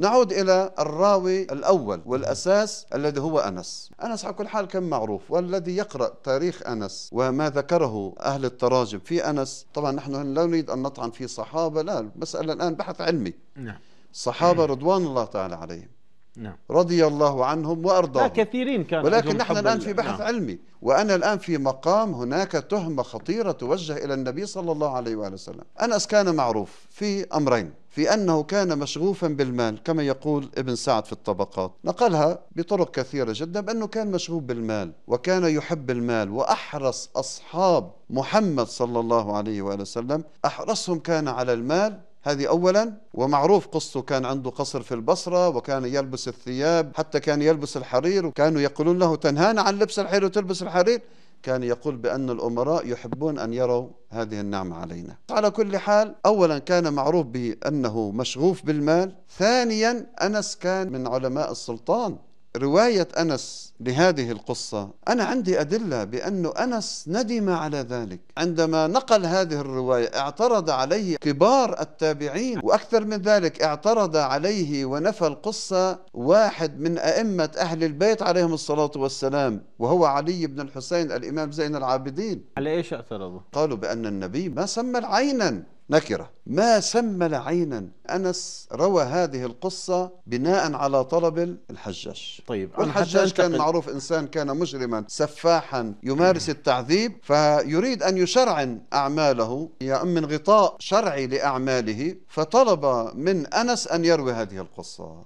نعود إلى الراوي الأول والأساس الذي هو أنس أنس على كل حال كان معروف والذي يقرأ تاريخ أنس وما ذكره أهل التراجم في أنس طبعا نحن لا نريد أن نطعن في صحابة لا المسألة الآن بحث علمي نعم صحابة نعم. رضوان الله تعالى عليهم نعم. رضي الله عنهم وارضاهم لا كثيرين كانوا ولكن نحن الان في بحث نعم. علمي وانا الان في مقام هناك تهمه خطيره توجه الى النبي صلى الله عليه واله وسلم انس كان معروف في امرين في أنه كان مشغوفا بالمال كما يقول ابن سعد في الطبقات نقلها بطرق كثيرة جدا بأنه كان مشغوف بالمال وكان يحب المال وأحرص أصحاب محمد صلى الله عليه وآله وسلم أحرصهم كان على المال هذه أولا ومعروف قصته كان عنده قصر في البصرة وكان يلبس الثياب حتى كان يلبس الحرير وكانوا يقولون له تنهانا عن لبس الحرير وتلبس الحرير كان يقول بأن الأمراء يحبون أن يروا هذه النعمة علينا على كل حال أولا كان معروف بأنه مشغوف بالمال ثانيا أنس كان من علماء السلطان رواية أنس لهذه القصة أنا عندي أدلة بأن أنس ندم على ذلك عندما نقل هذه الرواية اعترض عليه كبار التابعين وأكثر من ذلك اعترض عليه ونفى القصة واحد من أئمة أهل البيت عليهم الصلاة والسلام وهو علي بن الحسين الإمام زين العابدين على إيش اعترضوا؟ قالوا بأن النبي ما سمى العينا نكرة ما سمل عينا أنس روى هذه القصة بناء على طلب الحجاج طيب والحجاج كان معروف إنسان كان مجرما سفاحا يمارس التعذيب فيريد أن يشرعن أعماله يا من غطاء شرعي لأعماله فطلب من أنس أن يروي هذه القصة